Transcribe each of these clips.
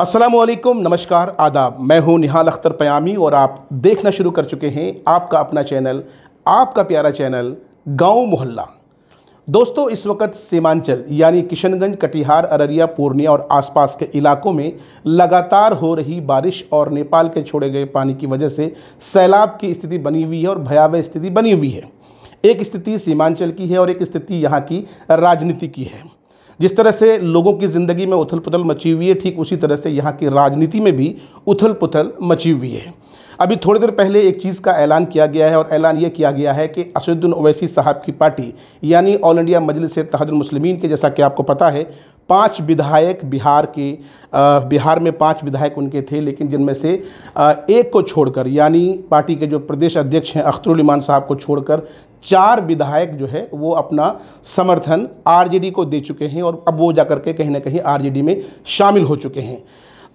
असलम नमस्कार आदाब मैं हूं निहाल अख्तर पयामी और आप देखना शुरू कर चुके हैं आपका अपना चैनल आपका प्यारा चैनल गांव मोहल्ला दोस्तों इस वक्त सीमांचल यानी किशनगंज कटिहार अररिया पूर्णिया और आसपास के इलाकों में लगातार हो रही बारिश और नेपाल के छोड़े गए पानी की वजह से सैलाब की स्थिति बनी हुई है और भयावह स्थिति बनी हुई है एक स्थिति सीमांचल की है और एक स्थिति यहाँ की राजनीति की है जिस तरह से लोगों की ज़िंदगी में उथल पुथल मची हुई है ठीक उसी तरह से यहाँ की राजनीति में भी उथल पुथल मची हुई है अभी थोड़ी देर पहले एक चीज़ का ऐलान किया गया है और ऐलान ये किया गया है कि असदुद्दीन ओवैसी साहब की पार्टी यानी ऑल इंडिया मजलिस तहदुल के जैसा कि आपको पता है पांच विधायक बिहार के बिहार में पांच विधायक उनके थे लेकिन जिनमें से एक को छोड़कर यानी पार्टी के जो प्रदेश अध्यक्ष हैं अख्तरुल ईमान साहब को छोड़कर चार विधायक जो है वो अपना समर्थन आरजेडी को दे चुके हैं और अब वो जा करके कहीं ना कहीं आरजेडी में शामिल हो चुके हैं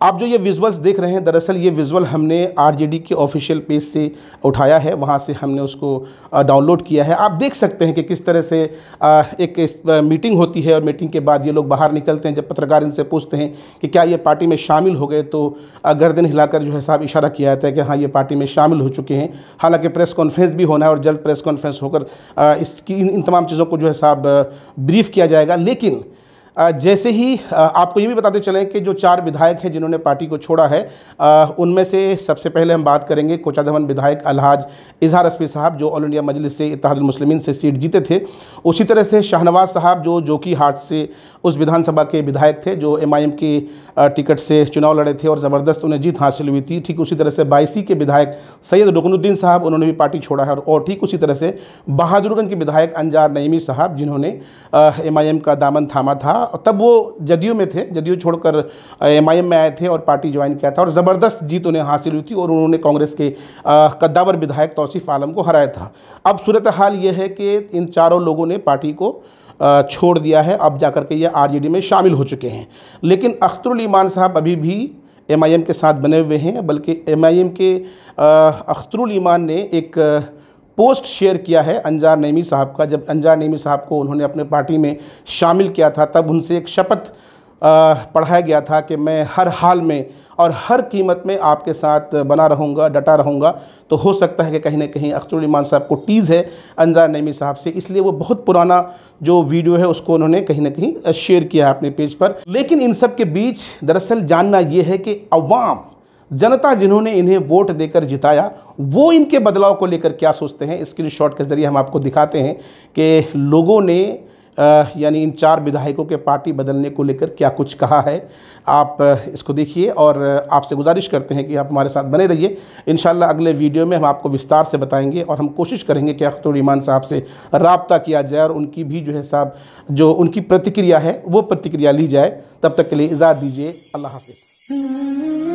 आप जो ये विजुअल्स देख रहे हैं दरअसल ये विजुअल हमने आरजेडी के ऑफिशियल पेज से उठाया है वहाँ से हमने उसको डाउनलोड किया है आप देख सकते हैं कि किस तरह से एक मीटिंग होती है और मीटिंग के बाद ये लोग बाहर निकलते हैं जब पत्रकार इनसे पूछते हैं कि क्या ये पार्टी में शामिल हो गए तो गर्दन हिलाकर जो है साहब इशारा किया जाता है कि हाँ ये पार्टी में शामिल हो चुके हैं हालांकि प्रेस कॉन्फ्रेंस भी होना है और जल्द प्रेस कॉन्फ्रेंस होकर इसकी इन तमाम चीज़ों को जो है साहब ब्रीफ किया जाएगा लेकिन जैसे ही आपको ये भी बताते चलें कि जो चार विधायक हैं जिन्होंने पार्टी को छोड़ा है उनमें से सबसे पहले हम बात करेंगे कोचाधवन विधायक अलहाज इजहार रश्मी साहब जो ऑल इंडिया मजलिस से इतिहादमसलमिन से सीट जीते थे उसी तरह से शाहनवाज साहब जो जोकी हाट से उस विधानसभा के विधायक थे जो एम आई के टिकट से चुनाव लड़े थे और ज़बरदस्त उन्हें जीत हासिल हुई थी ठीक उसी तरह से बाईसी के विधायक सैयद रुकनुद्दीन साहब उन्होंने भी पार्टी छोड़ा है और ठीक उसी तरह से बहादुरगंज के विधायक अंजार नईमी साहब जिन्होंने एम का दामन थामा था तब वो जदयू में थे जदयू छोड़कर एमआईएम में आए थे और पार्टी ज्वाइन किया था और ज़बरदस्त जीत उन्हें हासिल हुई थी और उन्होंने कांग्रेस के कद्दावर विधायक तौसीफ आलम को हराया था अब सूरत हाल ये है कि इन चारों लोगों ने पार्टी को छोड़ दिया है अब जा कर के ये आरजेडी में शामिल हो चुके हैं लेकिन अख्तरुल ईमान साहब अभी भी एमआईएम के साथ बने हुए हैं बल्कि एमआईएम के अख्तरुल ईमान ने एक पोस्ट शेयर किया है अंजार नईमी साहब का जब अंजार नेमी साहब को उन्होंने अपने पार्टी में शामिल किया था तब उनसे एक शपथ पढ़ाया गया था कि मैं हर हाल में और हर कीमत में आपके साथ बना रहूँगा डटा रहूँगा तो हो सकता है कि कहीं ना कहीं अख्तर इमान साहब को टीज़ है अनजार नईमी साहब से इसलिए वो बहुत पुराना जो वीडियो है उसको उन्होंने कहीं ना कहीं शेयर किया है अपने पेज पर लेकिन इन सब के बीच दरअसल जानना ये है कि अवाम जनता जिन्होंने इन्हें वोट देकर जिताया वो इनके बदलाव को लेकर क्या सोचते हैं स्क्रीनशॉट के ज़रिए हम आपको दिखाते हैं कि लोगों ने यानी इन चार विधायकों के पार्टी बदलने को लेकर क्या कुछ कहा है आप इसको देखिए और आपसे गुजारिश करते हैं कि आप हमारे साथ बने रहिए इन अगले वीडियो में हम आपको विस्तार से बताएंगे और हम कोशिश करेंगे कि अख्तर ईमान साहब से रबता किया जाए और उनकी भी जो है साहब जो उनकी प्रतिक्रिया है वो प्रतिक्रिया ली जाए तब तक के लिए इजाज़ दीजिए अल्लाह हाफिज़